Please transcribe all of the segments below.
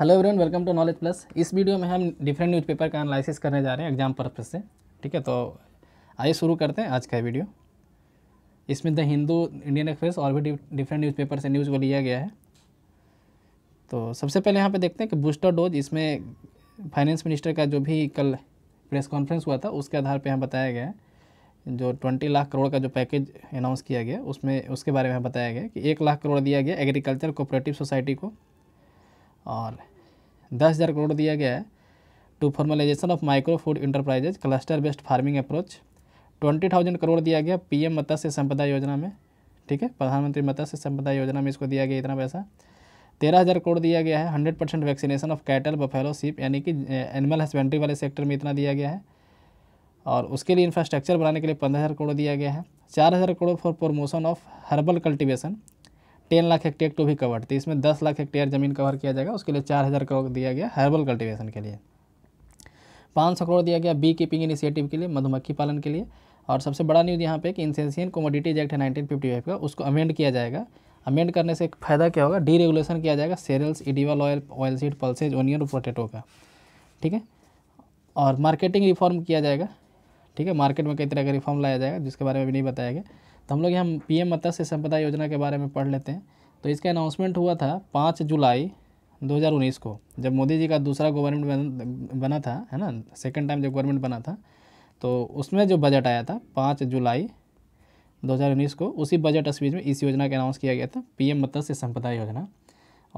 hello everyone welcome to Knowledge Plus इस video में हम डिफरेंट न्यूज़पेपर का एनालिसिस करने जा रहे हैं एग्जाम पर्पज से ठीक है तो आइए शुरू करते हैं आज का वीडियो इसमें द हिंदू इंडियन एक्सप्रेस और भी डिफरेंट न्यूज़पेपर से न्यूज़ को लिया गया है तो सबसे पहले यहाँ पे देखते हैं कि बूस्टर डोज इसमें फाइनेंस मिनिस्टर का जो भी कल प्रेस कॉन्फ्रेंस हुआ था उसके आधार पर यहाँ बताया गया है जो ट्वेंटी लाख करोड़ का जो पैकेज अनाउंस किया गया उसमें उसके बारे में बताया गया कि एक लाख करोड़ दिया गया एग्रीकल्चर कोऑपरेटिव सोसाइटी को और दस हज़ार करोड़ दिया गया है to formalization of micro food enterprises cluster based farming approach twenty thousand crore दिया गया पी एम मत्स्य संपदा योजना में ठीक है प्रधानमंत्री मत्स्य संपदा योजना में इसको दिया गया इतना पैसा तेरह हज़ार करोड़ दिया गया है hundred percent vaccination of cattle buffalo sheep यानी कि एनिमल हस्बेंड्री वाले सेक्टर में इतना दिया गया है और उसके लिए इंफ्रास्ट्रक्चर बनाने के लिए पंद्रह हज़ार करोड़ दिया गया है चार हज़ार crore for promotion of herbal cultivation ten lakh hectare to be covered थी इसमें दस लाख हेक्टेयर ज़मीन कवर किया जाएगा उसके लिए चार हज़ार करोड़ दिया गया हर्बल कल्टिवेशन के लिए पाँच सौ करोड़ दिया गया बी कीपिंग इनिशिएटिव के लिए मधुमक्खी पालन के लिए और सबसे बड़ा न्यूज़ यहाँ पे कि इंसेंशियन कमोडिटीज एक्ट है नाइनटीन फिफ्टी फाइव का उसको अमेंड किया जाएगा अमेंड करने से फ़ायदा क्या होगा रेगुलेशन किया जाएगा cereals edible oil oil seed pulses onion और पोटेटो का ठीक है और मार्केटिंग रिफॉर्म किया जाएगा ठीक है मार्केट में कई तरह का रिफॉर्म लाया जाएगा जिसके बारे में भी नहीं बताया गया तो हम लोग यहाँ पी एम मत्स्य संपदा योजना के बारे में पढ़ लेते हैं तो इसका अनाउंसमेंट हुआ था पाँच जुलाई 2019 को जब मोदी जी का दूसरा गवर्नमेंट बना था है ना सेकंड टाइम जब गवर्नमेंट बना था तो उसमें जो बजट आया था पाँच जुलाई 2019 को उसी बजट स्पीच में इस योजना का अनाउंस किया गया था पीएम मत्स्य संपदा योजना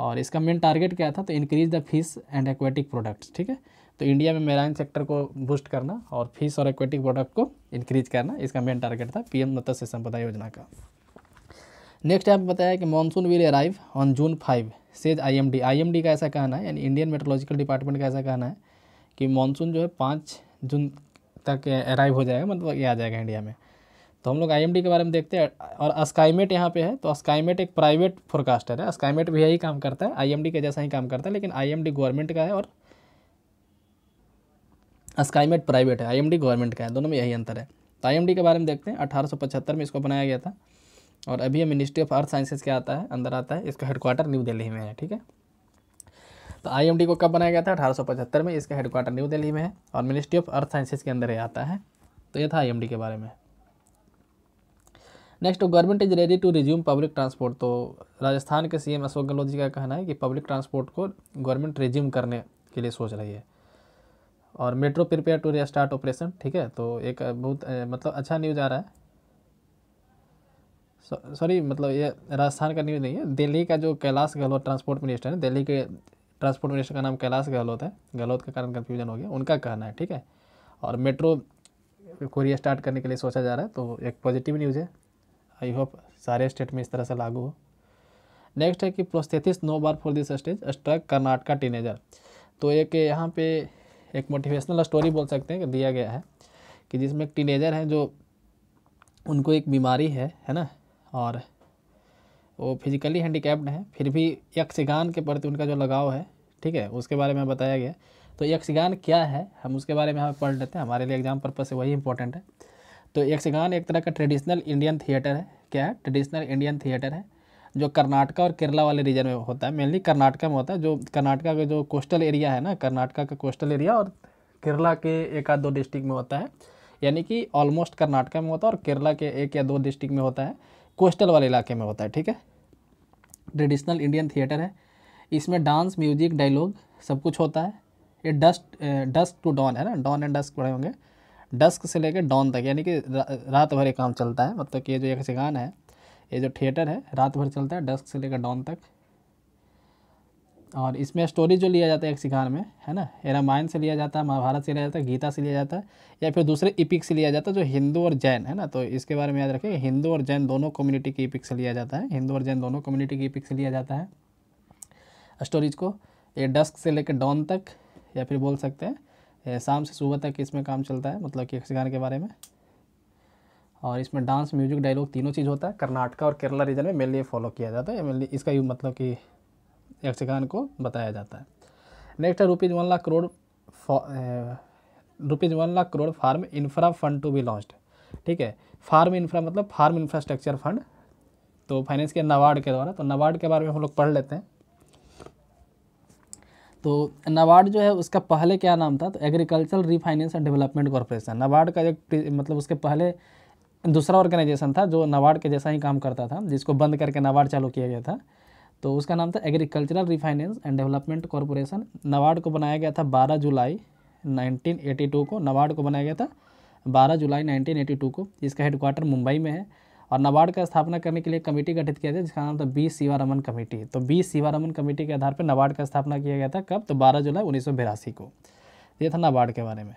और इसका मेन टारगेट क्या था तो increase the fish and aquatic products ठीक है तो इंडिया में मेराइन सेक्टर को बूस्ट करना और फिश और एक्वेटिक प्रोडक्ट को इंक्रीज करना इसका मेन टारगेट था पीएम मत्स्य संपदा योजना का नेक्स्ट आप बताया कि monsoon will arrive on June five says IMD IMD का ऐसा कहना है यानी इंडियन मेट्रोलॉजिकल डिपार्टमेंट का ऐसा कहना है कि मानसून जो है पाँच जून तक अराइव हो जाएगा मतलब ये आ जाएगा इंडिया में तो हम लोग आई के बारे में देखते हैं और स्काईमेट यहाँ पे है तो स्काईमेट एक प्राइवेट फोरकास्टर है स्काईमेट भी यही काम करता है आईएमडी के जैसा ही काम करता है लेकिन आईएमडी गवर्नमेंट का है और स्काईमेट प्राइवेट है आईएमडी गवर्नमेंट का है दोनों में यही अंतर है तो आईएमडी के बारे में देखते हैं अठारह में इसको बनाया गया था और अभी यह मिनिस्ट्री ऑफ अर्थ साइंसेज के आता है अंदर आता है इसका हेडक्वार्टर न्यू दिल्ली में है ठीक है तो आईएमडी को कब बनाया गया था अठारह में इसका हेडक्वार्टर न्यू दिल्ली में है और मिनिस्ट्री ऑफ अर्थ साइंसेज के अंदर ये आता है तो ये था आईएमडी के बारे में next government is ready to resume public transport तो राजस्थान के सीएम अशोक गहलोत जी का कहना है कि पब्लिक ट्रांसपोर्ट को गवर्नमेंट रिज्यूम करने के लिए सोच रही है और metro prepare to restart operation ठीक है तो एक बहुत मतलब अच्छा न्यूज़ आ रहा है सॉरी मतलब ये राजस्थान का न्यूज़ नहीं है दिल्ली का जो कैलाश गहलोत ट्रांसपोर्ट मिनिस्टर है दिल्ली के ट्रांसपोर्ट मिनिस्टर का नाम कैलाश गहलोत है गहलोत के कारण कन्फ्यूजन हो गया उनका कहना है ठीक है और मेट्रो को स्टार्ट करने के लिए सोचा जा रहा है तो एक पॉजिटिव न्यूज़ है आई होप सारे स्टेट में इस तरह से लागू हो नेक्स्ट है कि prosthesis no bar for this stage struck Karnataka teenager तो एक यहाँ पे एक मोटिवेशनल स्टोरी बोल सकते हैं कि दिया गया है कि जिसमें एक टीनेजर है जो उनको एक बीमारी है है ना और वो फिजिकली हैंडीकैप्ड हैं फिर भी यक्षगान के प्रति उनका जो लगाव है ठीक है उसके बारे में बताया गया तो यक्षगान क्या है हम उसके बारे में हम पढ़ लेते हैं हमारे लिए एग्जाम पर्पज़ से वही इंपॉर्टेंट है तो यक्षगान एक तरह का ट्रेडिशनल इंडियन थिएटर है क्या है ट्रेडिशनल इंडियन थिएटर है जो कर्नाटका और केरला वाले रीजन में होता है मेनली कर्नाटका में होता है जो कर्नाटका का जो कोस्टल एरिया है ना कर्नाटका का कोस्टल एरिया और केरला के एक आध दो डिस्ट्रिक्ट में होता है यानी कि ऑलमोस्ट कर्नाटका में होता है और केरला के एक या दो डिस्ट्रिक्ट में होता है कोस्टल वाले इलाके में होता है ठीक है ट्रेडिशनल इंडियन थिएटर है इसमें डांस म्यूजिक डायलॉग सब कुछ होता है ये डस्ट डस्क टू डॉन है ना डॉन एंड डस्क पढ़े होंगे डस्क से लेकर डॉन तक यानी कि रात भर ये काम चलता है मतलब कि ये जो एक सिगान है ये जो थिएटर है रात भर चलता है डस्क से लेकर डॉन तक और इसमें स्टोरी जो लिया जाता है एक शिकार में है ना रामायण से लिया जाता है महाभारत से लिया जाता है गीता से लिया जाता है या फिर दूसरे इपिक से लिया जाता है जो हिंदू और जैन है ना तो इसके बारे में याद रखें हिंदू और जैन दोनों कम्युनिटी के इपिक से लिया जाता है हिंदू और जैन दोनों कम्युनिटी के इपिक से लिया जाता है स्टोरीज को ये डस्क से लेकर डॉन तक या फिर बोल सकते हैं शाम से सुबह तक इसमें काम चलता है मतलब कि शिकार के बारे में और इसमें डांस म्यूजिक डायलॉग तीनों चीज़ होता है कर्नाटका और केरला रीजन में मेनली फॉलो किया जाता है मेनली इसका यूज मतलब कि यक्षगान को बताया जाता है नेक्स्ट है rupees one lakh crore rupees one lakh crore farm infra fund to be launch ठीक है फार्म इंफ्रा मतलब फार्म इंफ्रास्ट्रक्चर फंड तो फाइनेंस के नवार्ड के द्वारा तो नवार्ड के बारे में हम लोग पढ़ लेते हैं तो नवार्ड जो है उसका पहले क्या नाम था तो agriculture refinance and development corporation NABARD का एक मतलब उसके पहले दूसरा ऑर्गेनाइजेशन था जो नवाड के जैसा ही काम करता था जिसको बंद करके नवाड़ चालू किया गया था तो उसका नाम था agricultural refinance and development corporation NABARD को बनाया गया था 12 जुलाई 1982 को नवाड को बनाया गया था 12 जुलाई 1982 को इसका हेडक्वार्टर मुंबई में है और नवाड़ का स्थापना करने के लिए कमेटी गठित किया गया जिसका नाम था बी शिवारमन कमेटी तो बी सिवारमन कमेटी के आधार पर नवाड का स्थापना किया गया था कब तो बारह जुलाई उन्नीस को ये था नाबार्ड के बारे में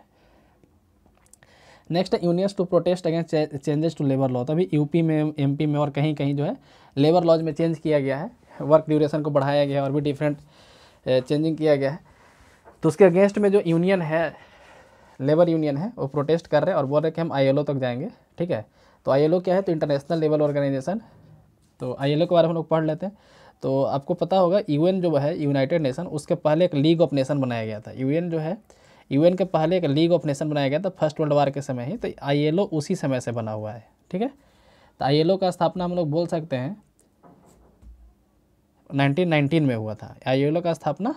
नेक्स्ट है unions to protest against changes to labour law तो अभी यूपी में एमपी में और कहीं कहीं जो है लेबर लॉज में चेंज किया गया है वर्क ड्यूरेशन को बढ़ाया गया है और भी डिफरेंट चेंजिंग किया गया है तो उसके अगेंस्ट में जो यूनियन है लेबर यूनियन है वो प्रोटेस्ट कर रहे हैं और बोल रहे हैं कि हम आईएलओ तक जाएंगे ठीक है तो आईएलओ क्या है तो इंटरनेशनल लेवल ऑर्गेनाइजेशन तो आईएलओ के बारे में हम लोग पढ़ लेते हैं तो आपको पता होगा यूएन जो है यूनाइटेड नेशन उसके पहले एक लीग ऑफ नेशन बनाया गया था यूएन जो है यूएन के पहले एक लीग ऑफ नेशन बनाया गया था फर्स्ट वर्ल्ड वार के समय ही तो आईएलओ उसी समय से बना हुआ है ठीक है तो आईएलओ का स्थापना हम लोग बोल सकते हैं 1919 में हुआ था आईएलओ का स्थापना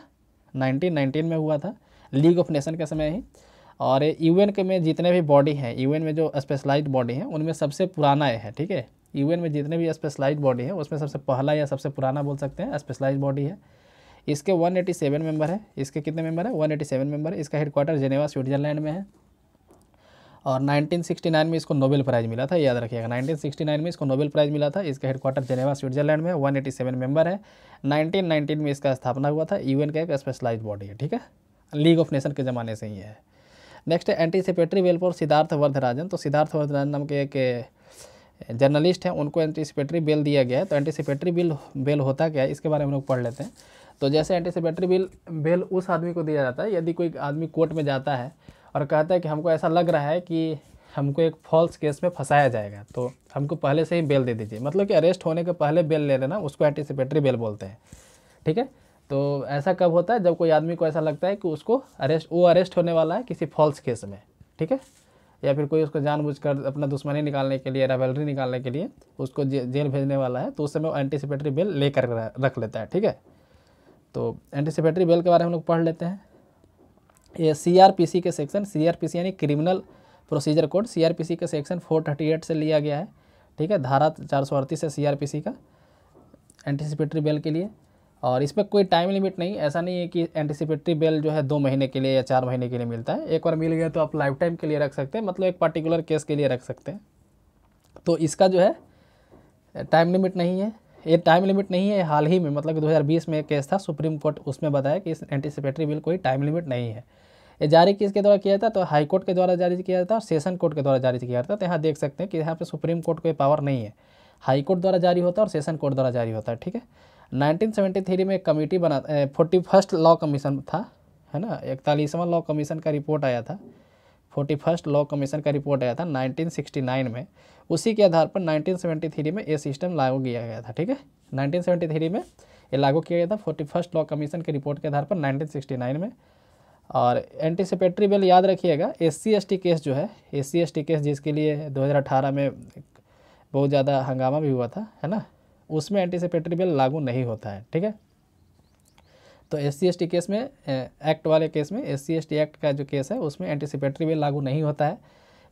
1919 में हुआ था लीग ऑफ नेशन के समय ही और यू के में जितने भी बॉडी हैं यू में जो स्पेशलाइज बॉडी हैं उनमें सबसे पुराना है ठीक है यू में जितने भी स्पेशलाइज बॉडी है उसमें सबसे पहला या सबसे पुराना बोल सकते हैं स्पेशलाइज बॉडी है इसके 187 मेंबर है इसके कितने मेंबर है 187 मेंबर है इसका हेडक्वार्टर जेनेवा स्विट्जरलैंड में है और 1969 में इसको नोबेल प्राइज़ मिला था याद रखिएगा 1969 में इसको नोबेल प्राइज़ मिला था इसका हेडक्वार्टर जेनेवा स्विट्जरलैंड में वन सेवन मेंबर है नाइनटीन में इसका स्थापना हुआ था यू का एक स्पेशलाइज बॉडी है ठीक है लीग ऑफ नेशन के ज़माने से ही है नेक्स्ट है एंटीसिपेटरी वेलफेयर सिद्धार्थ वर्धराजन तो सिद्धार्थ वर्धराजन नाम के एक जर्नलिस्ट हैं उनको एंटीसिपेटरी बेल दिया गया है तो एंटीसिपेटरी बिल बेल होता क्या है इसके बारे में हम लोग पढ़ लेते हैं तो जैसे एंटीसिपेटरी बिल बेल उस आदमी को दिया जाता है यदि कोई आदमी कोर्ट में जाता है और कहता है कि हमको ऐसा लग रहा है कि हमको एक फॉल्स केस में फंसाया जाएगा तो हमको पहले से ही बेल दे दीजिए मतलब कि अरेस्ट होने के पहले बेल ले लेना उसको एंटीसिपेटरी बेल बोलते हैं ठीक है तो ऐसा कब होता है जब कोई आदमी को ऐसा लगता है कि उसको अरेस्ट वो अरेस्ट होने वाला है किसी फॉल्स केस में ठीक है या फिर कोई उसको जानबूझकर अपना दुश्मनी निकालने के लिए रेवलरी निकालने के लिए उसको जेल भेजने वाला है तो उस समय वो एंटीसिपेटरी बेल लेकर रख लेता है ठीक है तो एंटीसिपेटरी बेल के बारे में हम लोग पढ़ लेते हैं ये सी के सेक्शन सी यानी क्रिमिनल प्रोसीजर कोड सी के सेक्शन 438 से लिया गया है ठीक है धारा चार है सी का एंटीसिपेटरी बेल के लिए और इस पर कोई टाइम लिमिट नहीं ऐसा नहीं है कि एंटीसिपेटरी बेल जो है दो महीने के लिए या चार महीने के लिए मिलता है एक बार मिल गया तो आप लाइफ टाइम के लिए रख सकते हैं मतलब एक पर्टिकुलर केस के लिए रख सकते हैं तो इसका जो है टाइम लिमिट नहीं है ये टाइम लिमिट नहीं है हाल ही में मतलब कि 2020 में केस था सुप्रीम कोर्ट उसमें बताया कि इस एंटीसिपेटरी बिल कोई टाइम लिमिट नहीं है ये जारी किसके द्वारा किया जाता है तो हाई कोर्ट के द्वारा जारी किया जाता है और सेशन कोर्ट के द्वारा जारी किया जाता है तो यहाँ देख सकते हैं कि यहाँ पर सुप्रीम कोर्ट कोई पावर नहीं है हाई कोर्ट द्वारा जारी होता है और सेशन कोर्ट द्वारा जारी होता है ठीक है नाइनटीन में एक कमेटी बना फोर्टी फर्स्ट लॉ कमीशन था है ना इकतालीसवां लॉ कमीशन का रिपोर्ट आया था फोर्टी फर्स्ट लॉ कमीशन का रिपोर्ट आया था 1969 में उसी के आधार पर 1973 में ये सिस्टम लागू किया गया था ठीक है 1973 में ये लागू किया गया था फोर्टी फर्स्ट लॉ कमीशन के रिपोर्ट के आधार पर 1969 में और एंटीसिपेटरी बिल याद रखिएगा एस सी केस जो है एस सी केस जिसके लिए 2018 में बहुत ज़्यादा हंगामा भी हुआ था है ना उसमें एंटीसिपेटरी बिल लागू नहीं होता है ठीक है तो एस सी केस में एक्ट वाले केस में एस सी एक्ट का जो केस है उसमें एंटीसिपेटरी बिल लागू नहीं होता है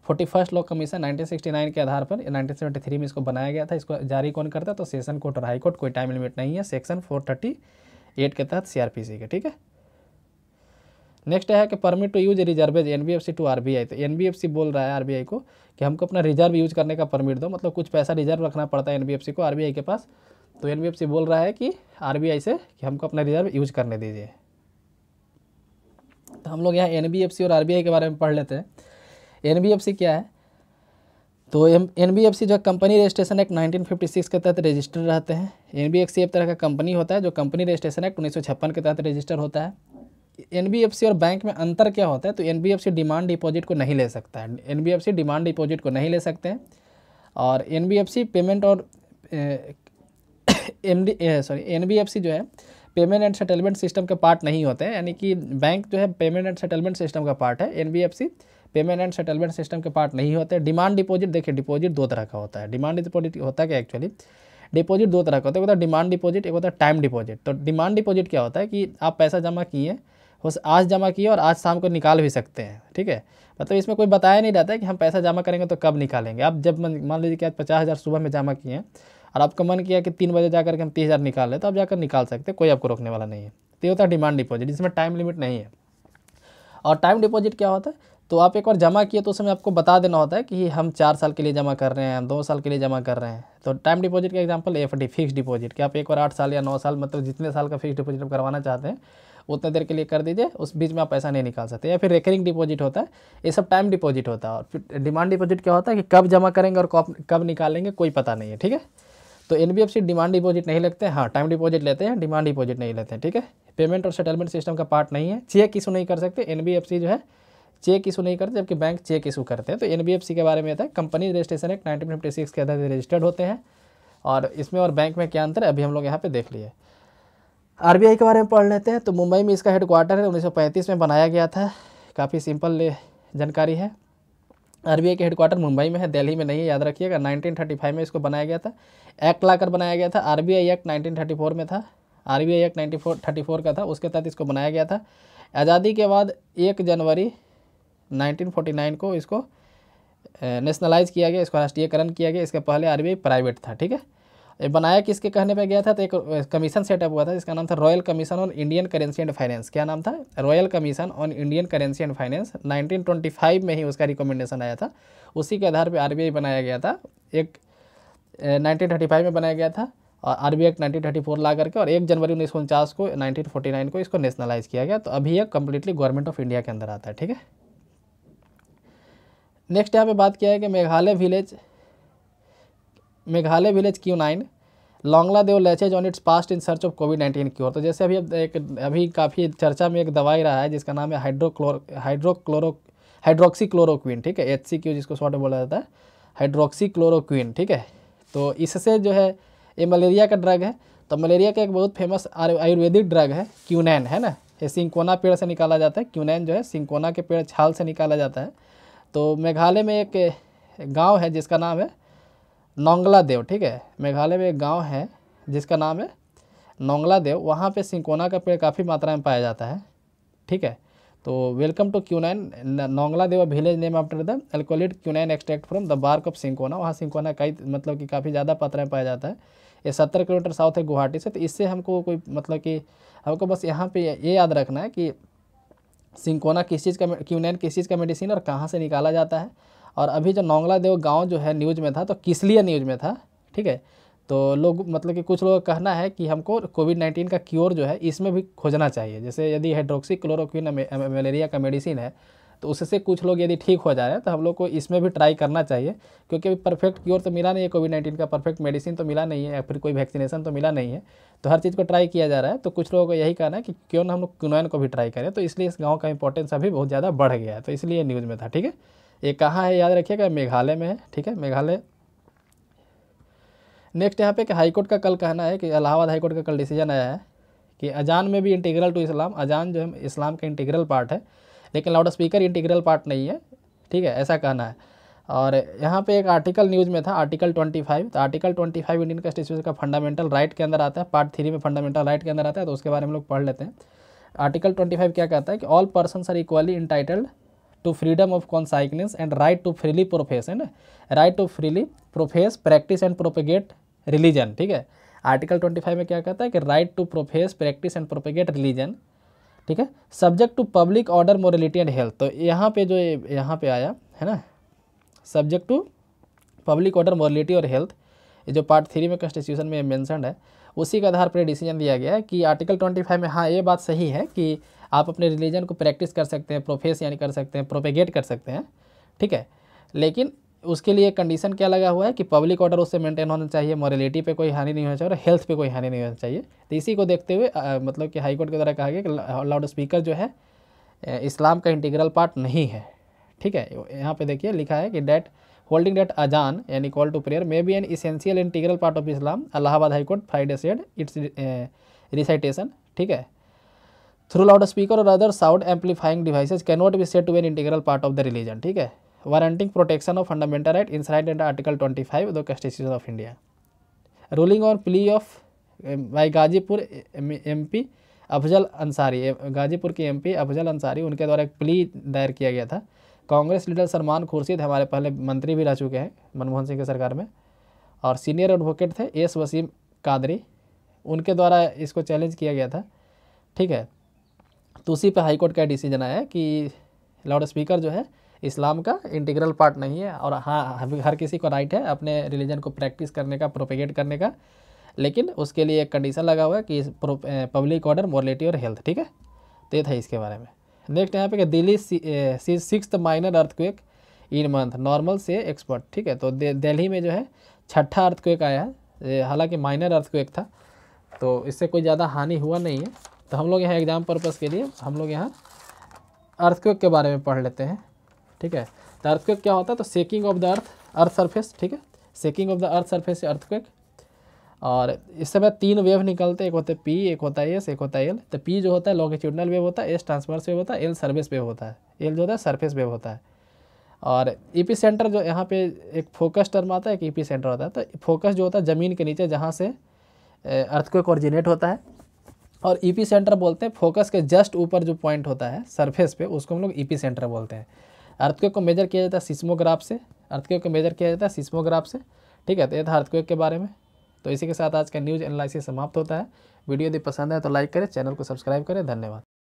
फोर्टी फर्स्ट लॉ कमीशन 1969 के आधार पर 1973 में इसको बनाया गया था इसको जारी कौन करता है तो सेशन कोर्ट और हाई कोर्ट कोई टाइम लिमिट नहीं है सेक्शन 438 के तहत सीआरपीसी के ठीक है नेक्स्ट है कि permit to use reserves NBFC to RBI तो एनबीएफसी बोल रहा है आरबीआई को कि हमको अपना रिजर्व यूज करने का परमिट दो मतलब कुछ पैसा रिजर्व रखना पड़ता है एन को आर के पास तो एन बोल रहा है कि आर से कि हमको अपना रिजर्व यूज करने दीजिए तो हम लोग यहाँ एन और आर के बारे में पढ़ लेते हैं एन क्या है तो M N B F C जो कंपनी रजिस्ट्रेशन एक्ट 1956 के तहत रजिस्टर रहते हैं एन बी एफ सी एक तरह का कंपनी होता है जो कंपनी रजिस्ट्रेशन एक्ट उन्नीस के तहत रजिस्टर होता है एन बी एफ सी और बैंक में अंतर क्या होता है तो N B F C demand deposit को नहीं ले सकता है N B F C demand deposit को नहीं ले सकते हैं और N B F C payment और एम सॉरी एन जो है पेमेंट एंड सेटलमेंट सिस्टम का पार्ट नहीं होते हैं यानी कि बैंक जो है पेमेंट एंड सेटलमेंट सिस्टम का पार्ट है N payment and settlement system के पार्ट नहीं होते डिमांड डिपॉजिट देखिए डिपॉजिट दो तरह का होता है डिमांड डिपॉजिट होता है क्या एक्चुअली डिपॉजिट दो तरह का होता है एक होता है डिमांड डिपॉजिट एक होता है टाइम डिपॉजिट तो डिमांड डिपॉजिट क्या होता है कि आप पैसा जमा किए हो आज जमा किए और आज शाम को निकाल भी सकते हैं ठीक है मतलब इसमें कोई बताया नहीं रहता है कि हम पैसा जमा करेंगे तो कब निकालेंगे आप जब मान लीजिए कि आज पचास हज़ार सुबह में जमा किए हैं और आपका मन किया कि तीन बजे जा करके हम तीस हज़ार निकाल लें तो आप जाकर निकाल सकते हैं कोई आपको रोकने वाला नहीं है तो ये होता है डिमांड डिपॉजिट जिसमें टाइम लिमिट नहीं है और टाइम डिपॉजिट क्या होता है तो आप एक बार जमा किए तो समय आपको बता देना होता है कि हम चार साल के लिए जमा कर रहे हैं हम दो साल के लिए जमा कर रहे हैं तो टाइम डिपॉजिट का example F D fix deposit कि आप एक बार आठ साल या नौ साल मतलब जितने साल का फिक्स डिपॉजिट आप करवाना चाहते हैं उतने देर के लिए कर दीजिए उस बीच में आप पैसा नहीं निकाल सकते या फिर रेकरिंग डिपॉजिट होता है ये सब टाइम डिपॉजिट होता है और फिर डिमांड डिपॉजिट क्या होता है कि कब जमा करेंगे और कब निकालेंगे कोई पता नहीं है ठीक है तो एन डिमांड डिपॉजिट नहीं लगते हाँ टाइम डिपॉजिट लेते हैं डिमांड डिपॉजिट नहीं लेते हैं ठीक है पेमेंट और सेटलमेंट सिस्टम का पार्ट नहीं है चेक इशू नहीं कर सकते एन जो है चेक इशू नहीं करते जबकि बैंक चेक इशू करते हैं तो एन के बारे में था कंपनी रजिस्ट्रेशन एक्ट नाइनटीन के अंदर रजिस्टर्ड होते हैं और इसमें और बैंक में क्या अंतर है अभी हम लोग यहाँ पे देख लिए आरबीआई के बारे में पढ़ लेते हैं तो मुंबई में इसका हेडक्वार्टर है 1935 में बनाया गया था काफ़ी सिंपल जानकारी है आरबीआई के हेडक्वार्टर मुंबई में है दिल्ली में नहीं है याद रखिएगा 1935 में इसको बनाया गया था एक्ट लाकर बनाया गया था आरबीआई एक्ट फोर में था आरबीआई एक्ट फोर का था उसके तहत इसको बनाया गया था आज़ादी के बाद एक जनवरी नाइन को इसको नेशनलाइज किया गया इसको राष्ट्रीयकरण किया गया इसके पहले आई प्राइवेट था ठीक है बनाया किसके कहने पे गया था तो एक कमीशन सेटअप हुआ था जिसका नाम था Royal Commission on Indian Currency and Finance क्या नाम था Royal Commission on Indian Currency and Finance 1925 में ही उसका रिकमेंडेशन आया था उसी के आधार पर आरबीआई बनाया गया था एक नाइनटीन में बनाया गया था और आर बी एक्ट नाइनटीन ला करके और एक जनवरी उन्नीस को नाइनटीन को इसको नेशनलाइज किया गया तो अभी यह कम्प्लीटली गवर्नमेंट ऑफ इंडिया के अंदर आता है ठीक है नेक्स्ट यहाँ पे बात किया है कि Meghalaya village Meghalaya village quinine Nongladew latches on its past in search of covid nineteen cure तो जैसे अभी एक अभी काफ़ी चर्चा में एक दवाई रहा है जिसका नाम है हाइड्रोक्लोर हाइड्रोक्लोरो हाइड्रोक्सीक्लोरोक्विन ठीक है एच जिसको शॉर्ट बोला जाता है हाइड्रोक्सीक्लोरोक्विन ठीक है तो इससे जो है ये मलेरिया का ड्रग है तो मलेरिया का एक बहुत फेमस आयुर्वेदिक ड्रग है क्यूनैन है ना ये सिंकोना पेड़ से निकाला जाता है क्यूनैन जो है सिंकोना के पेड़ छाल से निकाला जाता है तो मेघालय में एक गांव है जिसका नाम है नोंगला देव ठीक है मेघालय में एक गांव है जिसका नाम है नोंगला देव वहाँ पे सिंकोना का पेड़ काफ़ी मात्रा में पाया जाता है ठीक है तो welcome to quinine Nongladew village named after the alkaloid quinine extract from the bark of cinchona वहाँ सिंकोना कई मतलब कि काफ़ी ज़्यादा मात्रा में पाया जाता है ये सत्तर किलोमीटर साउथ है गुवाहाटी से तो इससे हमको कोई मतलब कि हमको बस यहाँ पे ये याद रखना है कि सिंकोना किस चीज़ का क्यूनैन किस चीज़ का मेडिसिन और कहाँ से निकाला जाता है और अभी जो नोंगला देव गाँव जो है न्यूज़ में था तो किसलिया न्यूज़ में था ठीक है तो लोग मतलब कि कुछ लोगों का कहना है कि हमको कोविड नाइन्टीन का क्योर जो है इसमें भी खोजना चाहिए जैसे यदि हाइड्रोक्सी क्लोरोक्विन मलेरिया का मेडिसिन है तो उससे कुछ लोग यदि ठीक हो जा रहे हैं तो हम लोग को इसमें भी ट्राई करना चाहिए क्योंकि अभी परफेक्ट क्योर तो मिला नहीं है कोविड नाइन्टीन का परफेक्ट मेडिसिन तो मिला नहीं है या फिर कोई वैक्सीनेशन तो मिला नहीं है तो हर चीज़ को ट्राई किया जा रहा है तो कुछ लोगों को यही कहना है कि क्यों ना हम लोग क्यूनोन को भी ट्राई करें तो इसलिए इस गाँव का इंपॉर्टेंस अभी बहुत ज़्यादा बढ़ गया है तो इसलिए न्यूज़ में था ठीक है ये कहाँ है याद रखिएगा मेघालय में है ठीक है मेघालय नेक्स्ट यहाँ पे कि हाईकोर्ट का कल कहना है कि इलाहाबाद हाईकोर्ट का कल डिसीजन आया है कि अजान में भी इंटीग्रल टू इस्लाम अजान जो है इस्लाम का इंटीग्रल पार्ट है लेकिन लाउड स्पीकर इंटीग्रल पार्ट नहीं है ठीक है ऐसा कहना है और यहाँ पे एक आर्टिकल न्यूज़ में था आर्टिकल 25 तो आर्टिकल 25 इंडियन कॉन्स्टिट्यूशन का फंडामेंटल राइट के अंदर आता है पार्ट थ्री में फंडामेंटल राइट के अंदर आता है तो उसके बारे में हम लोग पढ़ लेते हैं आर्टिकल 25 क्या कहता है कि all person are equally entitled to freedom of conscience and right to freely profess है ना right to freely profess practice and propagate religion ठीक है आर्टिकल 25 में क्या कहता है कि right to profess practice and propagate religion ठीक है subject to public order morality and health तो यहाँ पे जो यहाँ पे आया है ना subject to public order morality और हेल्थ जो पार्ट थ्री में कॉन्स्टिट्यूशन में मैंसनड है उसी के आधार पर डिसीजन दिया गया है कि आर्टिकल फाइव में हाँ ये बात सही है कि आप अपने रिलीजन को प्रैक्टिस कर सकते हैं प्रोफेस यानी कर सकते हैं प्रोपेगेट कर सकते हैं ठीक है लेकिन उसके लिए कंडीशन क्या लगा हुआ है कि पब्लिक ऑर्डर उससे मेंटेन होना चाहिए मॉरलिटी पे कोई हानि नहीं होना चाहिए और हेल्थ पे कोई हानि नहीं होना चाहिए तो इसी को देखते हुए आ, मतलब कि हाईकोर्ट के द्वारा कहा गया कि लाउड स्पीकर जो है इस्लाम का इंटीग्रल पार्ट नहीं है ठीक है यहाँ पे देखिए लिखा है कि डैट होल्डिंग डैट अजान यानी call to prayer may be an essential integral part of Islam Allahabad high court Friday said its recitation ठीक है थ्रू लाउड स्पीकर और other sound amplifying devices not be set to an integral part of the religion ठीक है warranting protection of fundamental right inside and article twenty five the constitution of India ruling on plea of by Ghazipur M P Afzal Ansari Ghazipur की P Afzal Ansari उनके द्वारा एक plea दायर किया गया था कांग्रेस लीडर सलमान खुर्शीद हमारे पहले मंत्री भी रह चुके हैं मनमोहन सिंह की सरकार में और सीनियर एडवोकेट थे एस वसीम कादरी उनके द्वारा इसको चैलेंज किया गया था ठीक है तो उसी पे हाई कोर्ट का डिसीजन आया कि लाउड स्पीकर जो है इस्लाम का इंटीग्रल पार्ट नहीं है और हाँ हर किसी को राइट है अपने रिलीजन को प्रैक्टिस करने का प्रोपेगेट करने का लेकिन उसके लिए एक कंडीशन लगा हुआ है कि पब्लिक ऑर्डर मॉरलिटी और हेल्थ ठीक है तो था इसके बारे में नेक्स्ट यहाँ पे कि Delhi sees six minor earthquake in month normal से एक्सपर्ट ठीक है तो दिल्ली में जो है छठा अर्थक्वेक आया है हालांकि माइनर अर्थक्वेक था तो इससे कोई ज़्यादा हानि हुआ नहीं है तो हम लोग यहाँ एग्ज़ाम पर्पज़ के लिए हम लोग यहाँ अर्थक्वेक के बारे में पढ़ लेते हैं ठीक है तो अर्थक्वेक क्या होता है तो shaking of the earth earth surface ठीक है shaking of the earth surface earthquake और इस समय तीन वेव निकलते हैं एक होते पी एक होता है एस एक होता है एल तो पी जो होता है लॉन्गिट्यूडनल वेव होता है एस ट्रांसवर्स वेव होता है एल सर्विस वेव होता है एल जो होता है सर्फेस वेव होता है और ई सेंटर जो यहाँ पे एक फोकस टर्म आता है एक ई सेंटर होता है तो फोकस जो होता है ज़मीन के नीचे जहाँ से अर्थक्वेक ऑरिजिनेट होता है और ईपी e सेंटर बोलते हैं फोकस के जस्ट ऊपर जो पॉइंट होता है सरफेस पे उसको हम लोग ईपी e सेंटर बोलते हैं अर्थक्वेक को मेजर किया जाता है सिस्मोग्राफ से अर्थक्वेक को मेजर किया जाता है सिस्मोग्राफ से ठीक है तो ये था अर्थक्वेक के बारे में तो इसी के साथ आज का न्यूज़ एनालिसिस समाप्त होता है वीडियो यदि पसंद है तो लाइक करें चैनल को सब्सक्राइब करें धन्यवाद